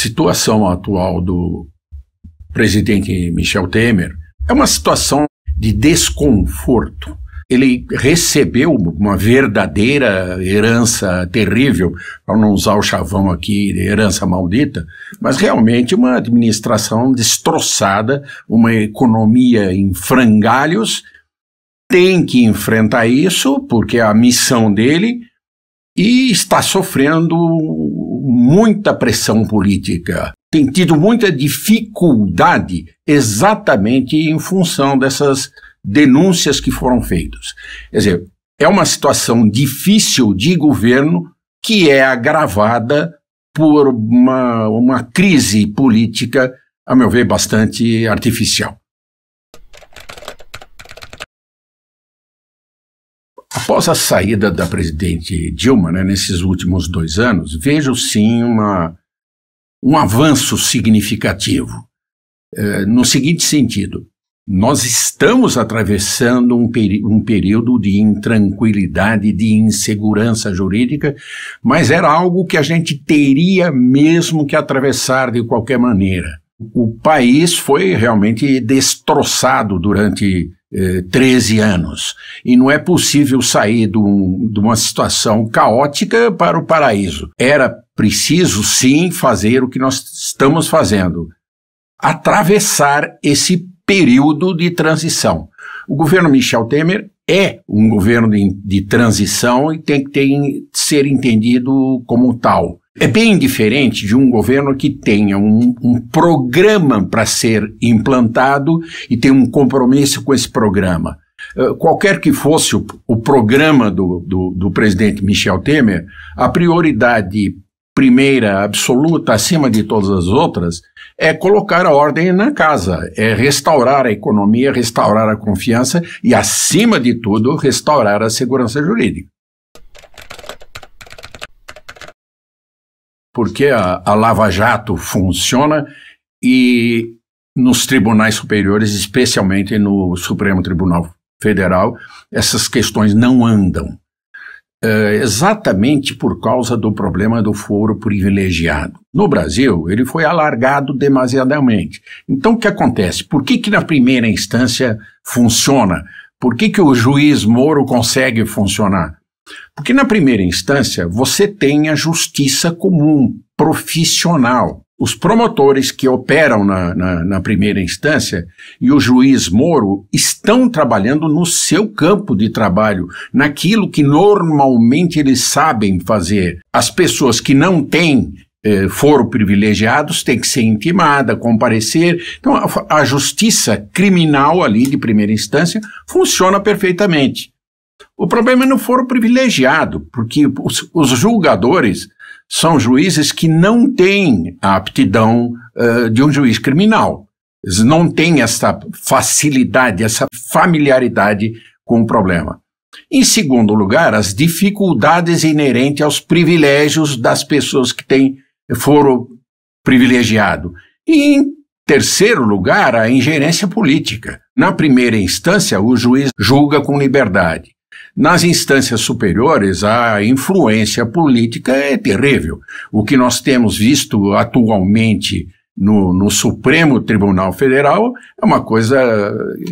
situação atual do presidente Michel Temer é uma situação de desconforto. Ele recebeu uma verdadeira herança terrível, para não usar o chavão aqui, herança maldita, mas realmente uma administração destroçada, uma economia em frangalhos. Tem que enfrentar isso, porque a missão dele, e está sofrendo muita pressão política. Tem tido muita dificuldade exatamente em função dessas denúncias que foram feitas. Quer dizer, é uma situação difícil de governo que é agravada por uma, uma crise política, a meu ver, bastante artificial. Após a saída da presidente Dilma, né, nesses últimos dois anos, vejo sim uma, um avanço significativo. Eh, no seguinte sentido, nós estamos atravessando um, um, período de intranquilidade, de insegurança jurídica, mas era algo que a gente teria mesmo que atravessar de qualquer maneira. O país foi realmente destroçado durante 13 eh, anos. E não é possível sair de, um, de uma situação caótica para o paraíso. Era preciso, sim, fazer o que nós estamos fazendo atravessar esse período de transição. O governo Michel Temer é um governo de, de transição e tem que ter, ser entendido como tal. É bem diferente de um governo que tenha um, um programa para ser implantado e tem um compromisso com esse programa. Eh, qualquer que fosse o, o programa do, do, do presidente Michel Temer, a prioridade primeira, absoluta, acima de todas as outras, é colocar a ordem na casa, é restaurar a economia, restaurar a confiança e, acima de tudo, restaurar a segurança jurídica. porque a, a Lava Jato funciona e nos tribunais superiores, especialmente no Supremo Tribunal Federal, essas questões não andam. É, exatamente por causa do problema do foro privilegiado. No Brasil, ele foi alargado demasiadamente. Então, o que acontece? Por que, que na primeira instância funciona? Por que, que o juiz Moro consegue funcionar? Porque, na primeira instância, você tem a justiça comum, profissional. Os promotores que operam na, na, na, primeira instância e o juiz Moro estão trabalhando no seu campo de trabalho, naquilo que normalmente eles sabem fazer. As pessoas que não têm eh, foram privilegiados têm que ser intimada, comparecer. Então, a, a justiça criminal ali de primeira instância funciona perfeitamente. O problema é não foro privilegiado, porque os, os julgadores são juízes que não têm a aptidão uh, de um juiz criminal. Eles não têm essa facilidade, essa familiaridade com o problema. Em segundo lugar, as dificuldades inerentes aos privilégios das pessoas que têm foro privilegiado. E em terceiro lugar, a ingerência política. Na primeira instância, o juiz julga com liberdade. Nas instâncias superiores, a influência política é terrível. O que nós temos visto atualmente no, no, Supremo Tribunal Federal é uma coisa,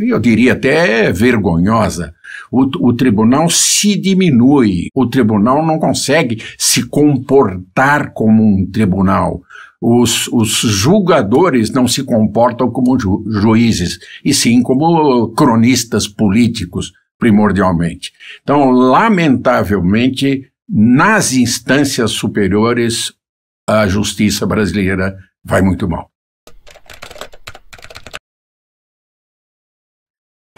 eu diria até vergonhosa. O, o tribunal se diminui, o tribunal não consegue se comportar como um tribunal. Os, os, julgadores não se comportam como ju, juízes, e sim como cronistas políticos primordialmente. Então, lamentavelmente, nas instâncias superiores, a justiça brasileira vai muito mal.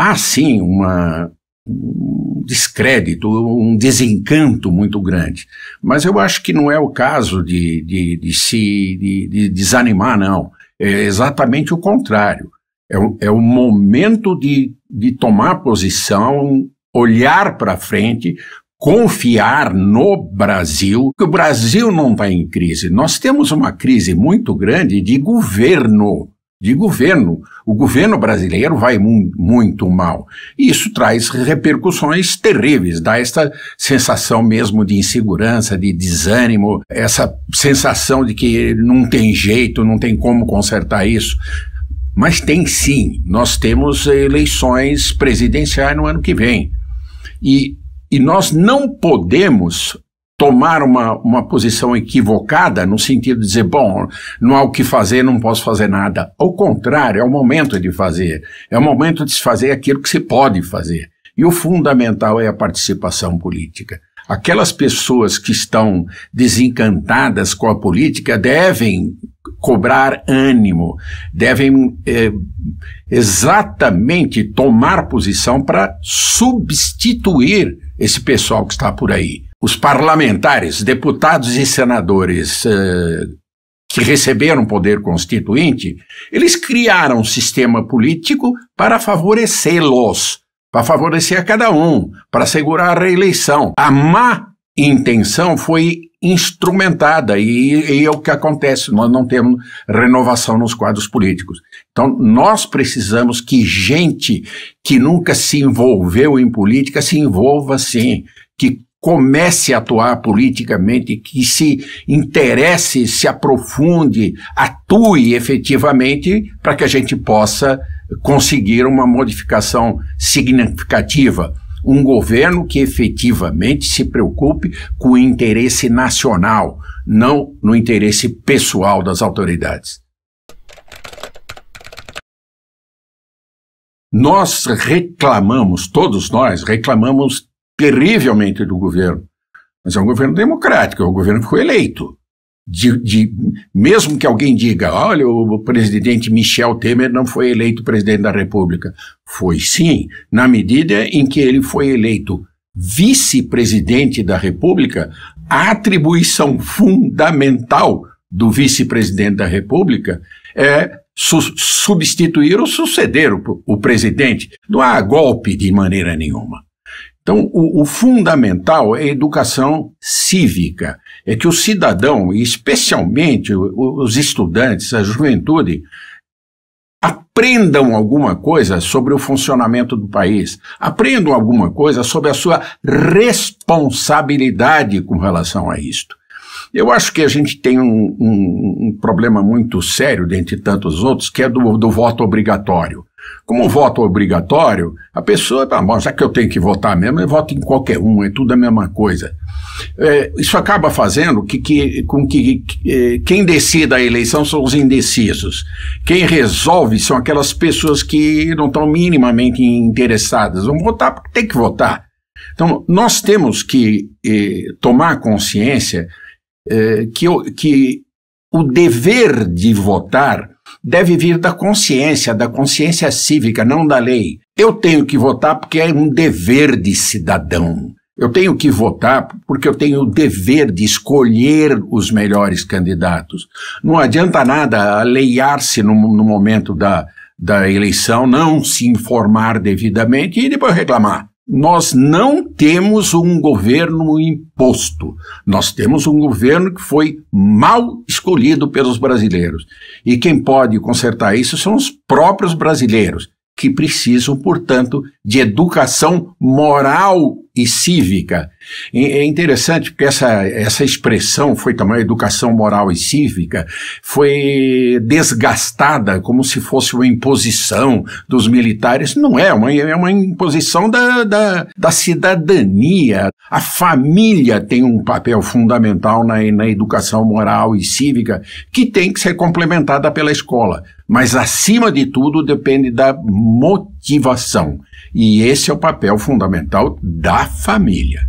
Há sim uma, um descrédito, um desencanto muito grande. Mas eu acho que não é o caso de, de, de se de, de desanimar, não. É exatamente o contrário. É o, é o momento de de tomar posição, olhar para frente, confiar no Brasil, que o Brasil não está em crise. Nós temos uma crise muito grande de governo. De governo. O governo brasileiro vai mu muito mal. E isso traz repercussões terríveis, dá esta sensação mesmo de insegurança, de desânimo, essa sensação de que não tem jeito, não tem como consertar isso. Mas tem sim, nós temos eleições presidenciais no ano que vem. E, e nós não podemos tomar uma, uma posição equivocada no sentido de dizer, bom, não há o que fazer, não posso fazer nada. Ao contrário, é o momento de fazer. É o momento de se fazer aquilo que se pode fazer. E o fundamental é a participação política aquelas pessoas que estão desencantadas com a política devem cobrar ânimo, devem é, exatamente tomar posição para substituir esse pessoal que está por aí. Os parlamentares, deputados e senadores eh, que receberam poder constituinte, eles criaram um sistema político para favorecê-los para favorecer a cada um, para assegurar a reeleição. A má intenção foi instrumentada e, e, é o que acontece, nós não temos renovação nos quadros políticos. Então, nós precisamos que gente que nunca se envolveu em política se envolva sim, que comece a atuar politicamente, que se interesse, se aprofunde, atue efetivamente para que a gente possa conseguir uma modificação significativa. Um governo que efetivamente se preocupe com o interesse nacional, não no interesse pessoal das autoridades. Nós reclamamos, todos nós reclamamos terrivelmente do governo. Mas é um governo democrático, é um governo que foi eleito. De, de, mesmo que alguém diga, olha, o presidente Michel Temer não foi eleito presidente da República. Foi sim, na medida em que ele foi eleito vice-presidente da República, a atribuição fundamental do vice-presidente da República é su substituir ou suceder o, o presidente. Não há golpe de maneira nenhuma. Então, o, o, fundamental é a educação cívica, é que o cidadão, e especialmente os estudantes, a juventude, aprendam alguma coisa sobre o funcionamento do país, aprendam alguma coisa sobre a sua responsabilidade com relação a isto. Eu acho que a gente tem um, um, um problema muito sério, dentre tantos outros, que é do, do voto obrigatório. Como um voto obrigatório, a pessoa, ah, bom, já que eu tenho que votar mesmo, eu voto em qualquer um, é tudo a mesma coisa. É, isso acaba fazendo que, que, com que, que é, quem decida a eleição são os indecisos. Quem resolve são aquelas pessoas que não estão minimamente interessadas. Vão votar porque tem que votar. Então, nós temos que eh, tomar consciência eh, que, que o dever de votar deve vir da consciência, da consciência cívica, não da lei. Eu tenho que votar porque é um dever de cidadão. Eu tenho que votar porque eu tenho o dever de escolher os melhores candidatos. Não adianta nada aleiar-se no, no, momento da, da eleição, não se informar devidamente e depois reclamar nós não temos um governo imposto. Nós temos um governo que foi mal escolhido pelos brasileiros. E quem pode consertar isso são os próprios brasileiros que precisam, portanto, de educação moral e cívica. E é interessante porque essa, essa expressão foi também educação moral e cívica foi desgastada como se fosse uma imposição dos militares. Não é, é uma, é uma imposição da, da, da cidadania. A família tem um papel fundamental na, na educação moral e cívica que tem que ser complementada pela escola mas acima de tudo depende da motivação. E esse é o papel fundamental da família.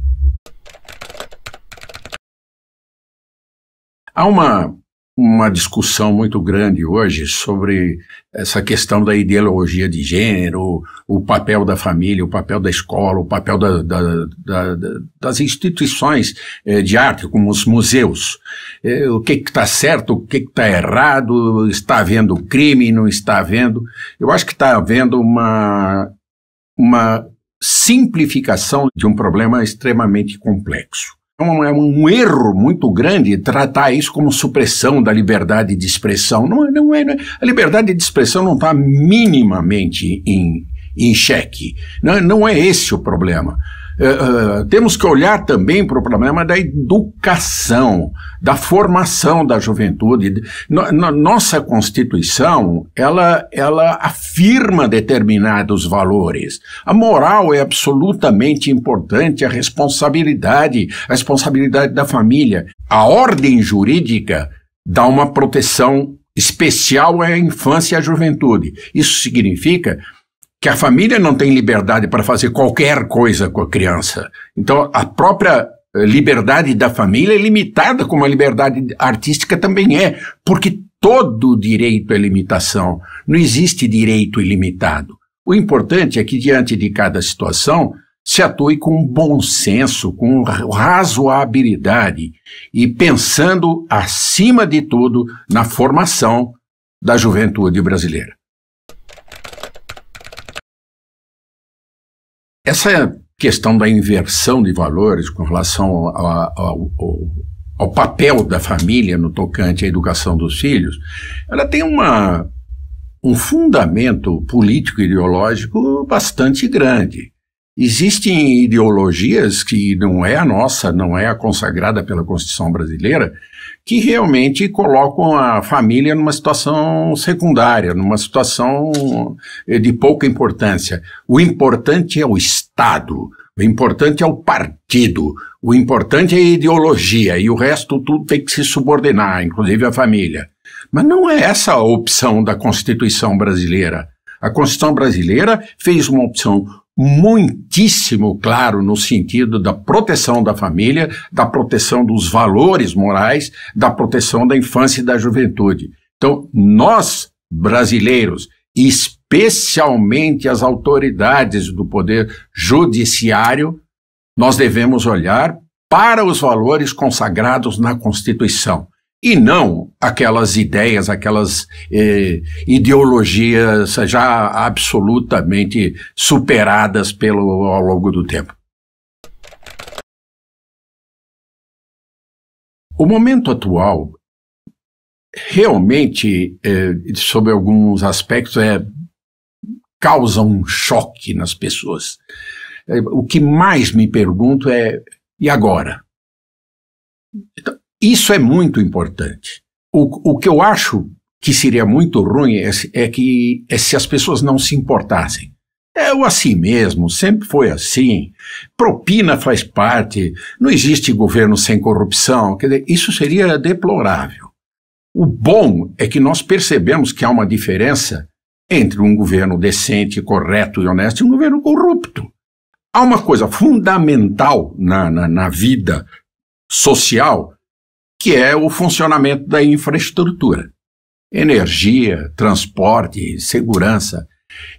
Há uma uma discussão muito grande hoje sobre essa questão da ideologia de gênero, o papel da família, o papel da escola, o papel da, da, da, das instituições eh, de arte, como os museus. Eh, o que está certo, o que está errado, está havendo crime, não está havendo. Eu acho que está havendo uma, uma simplificação de um problema extremamente complexo. É um, é um erro muito grande tratar isso como supressão da liberdade de expressão. Não, é, não é, não é. a liberdade de expressão não está minimamente em, em xeque. Não, é, não é esse o problema. Uh, temos que olhar também para o problema da educação, da formação da juventude. No, na nossa Constituição, ela, ela afirma determinados valores. A moral é absolutamente importante, a responsabilidade, a responsabilidade da família. A ordem jurídica dá uma proteção especial à infância e à juventude. Isso significa que a família não tem liberdade para fazer qualquer coisa com a criança. Então, a própria eh, liberdade da família é limitada, como a liberdade artística também é, porque todo direito é limitação. Não existe direito ilimitado. O importante é que, diante de cada situação, se atue com bom senso, com razoabilidade e pensando, acima de tudo, na formação da juventude brasileira. Essa questão da inversão de valores com relação ao, ao, ao papel da família no tocante à educação dos filhos, ela tem uma, um fundamento político-ideológico bastante grande. Existem ideologias que não é a nossa, não é a consagrada pela Constituição brasileira, que realmente colocam a família numa situação secundária, numa situação eh, de pouca importância. O importante é o Estado, o importante é o partido, o importante é a ideologia e o resto tudo tem que se subordinar, inclusive a família. Mas não é essa a opção da Constituição brasileira. A Constituição brasileira fez uma opção muitíssimo claro no sentido da proteção da família, da proteção dos valores morais, da proteção da infância e da juventude. Então, nós, brasileiros, especialmente as autoridades do poder judiciário, nós devemos olhar para os valores consagrados na Constituição e não aquelas ideias, aquelas eh, ideologias já absolutamente superadas pelo, ao longo do tempo. O momento atual realmente, eh, sob alguns aspectos, é, causa um choque nas pessoas. Eh, o que mais me pergunto é: e agora? Então, isso é muito importante. O, o que eu acho que seria muito ruim é, é que é se as pessoas não se importassem. É o assim mesmo, sempre foi assim. Propina faz parte, não existe governo sem corrupção. Quer dizer, isso seria deplorável. O bom é que nós percebemos que há uma diferença entre um governo decente, correto e honesto e um governo corrupto. Há uma coisa fundamental na, na, na vida social que é o funcionamento da infraestrutura. Energia, transporte, segurança.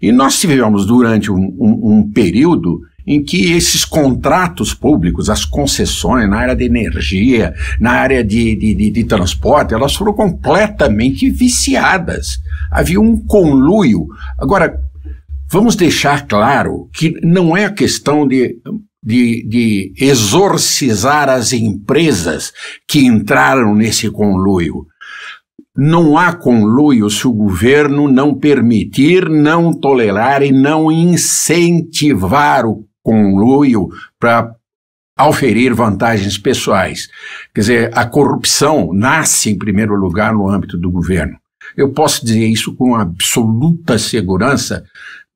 E nós tivemos durante um, um, um período em que esses contratos públicos, as concessões na área de energia, na área de, de, de, de transporte, elas foram completamente viciadas. Havia um conluio. Agora, Vamos deixar claro que não é a questão de de, de exorcizar as empresas que entraram nesse conluio. Não há conluio se o governo não permitir, não tolerar e não incentivar o conluio para auferir vantagens pessoais. Quer dizer, a corrupção nasce em primeiro lugar no âmbito do governo. Eu posso dizer isso com absoluta segurança,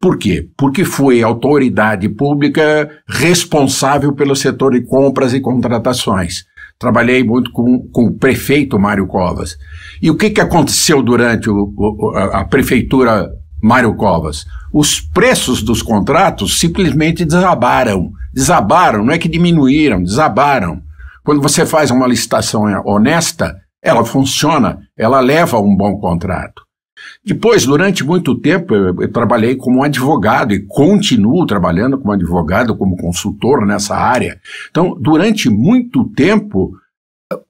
por quê? Porque foi autoridade pública responsável pelo setor de compras e contratações. Trabalhei muito com, com o prefeito Mário Covas. E o que, que aconteceu durante o, o, a, a prefeitura Mário Covas? Os preços dos contratos simplesmente desabaram. Desabaram, não é que diminuíram, desabaram. Quando você faz uma licitação honesta, ela funciona, ela leva a um bom contrato. Depois, durante muito tempo, eu, eu trabalhei como advogado e continuo trabalhando como advogado, como consultor nessa área. Então, durante muito tempo,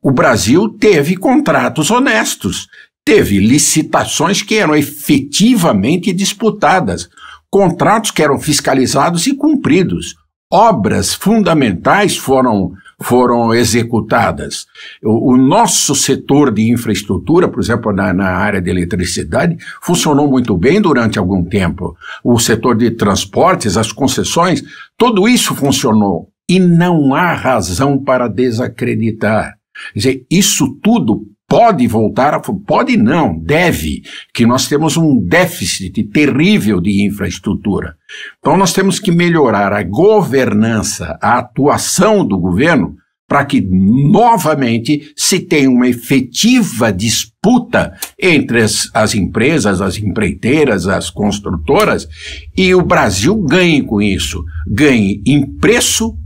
o Brasil teve contratos honestos, teve licitações que eram efetivamente disputadas, contratos que eram fiscalizados e cumpridos. Obras fundamentais foram foram executadas. O, o, nosso setor de infraestrutura, por exemplo, na, na, área de eletricidade, funcionou muito bem durante algum tempo. O setor de transportes, as concessões, tudo isso funcionou. E não há razão para desacreditar. Quer dizer, isso tudo pode voltar a. Pode não, deve, que nós temos um déficit terrível de infraestrutura. Então nós temos que melhorar a governança, a atuação do governo, para que novamente se tenha uma efetiva disputa entre as, as empresas, as empreiteiras, as construtoras, e o Brasil ganhe com isso. Ganhe em preço,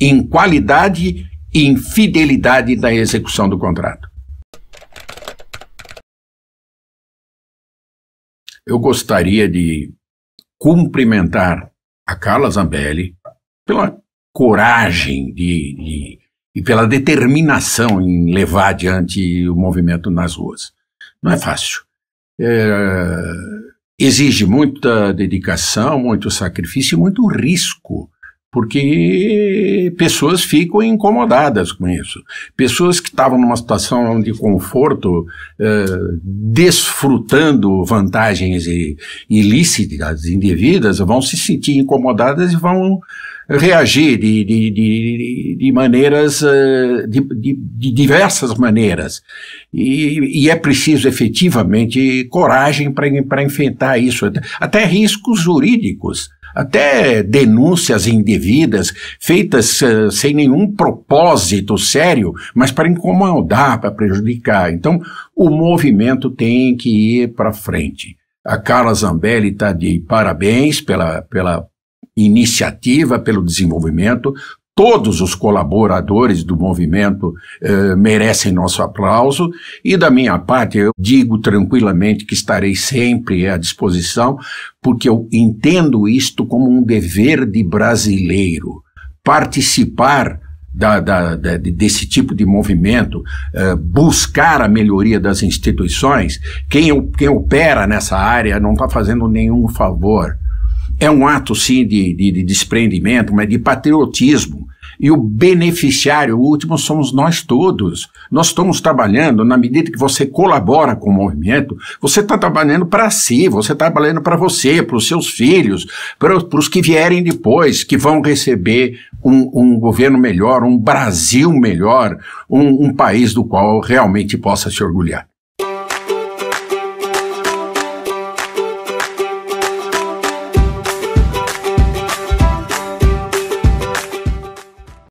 em qualidade e em fidelidade da execução do contrato. Eu gostaria de cumprimentar a Carla Zambelli pela coragem de, de, e pela determinação em levar adiante o movimento nas ruas. Não é fácil. É, exige muita dedicação, muito sacrifício e muito risco porque pessoas ficam incomodadas com isso. Pessoas que estavam numa situação de conforto, eh, desfrutando vantagens ilícitas, indevidas, vão se sentir incomodadas e vão reagir de, de, de, de maneiras, eh, de, de, diversas maneiras. E, e, é preciso efetivamente coragem para enfrentar isso, até, até riscos jurídicos até denúncias indevidas, feitas uh, sem nenhum propósito sério, mas para incomodar, para prejudicar. Então, o movimento tem que ir para frente. A Carla Zambelli está de parabéns pela, pela iniciativa, pelo desenvolvimento. Todos os colaboradores do movimento eh, merecem nosso aplauso e, da minha parte, eu digo tranquilamente que estarei sempre à disposição, porque eu entendo isto como um dever de brasileiro participar da, da, da, desse tipo de movimento, eh, buscar a melhoria das instituições, quem, quem opera nessa área não está fazendo nenhum favor. É um ato, sim, de, de, de desprendimento, mas de patriotismo e o beneficiário, último, somos nós todos. Nós estamos trabalhando, na medida que você colabora com o movimento, você está trabalhando para si, você está trabalhando para você, para os seus filhos, para os que vierem depois, que vão receber um, um governo melhor, um Brasil melhor, um, um país do qual realmente possa se orgulhar.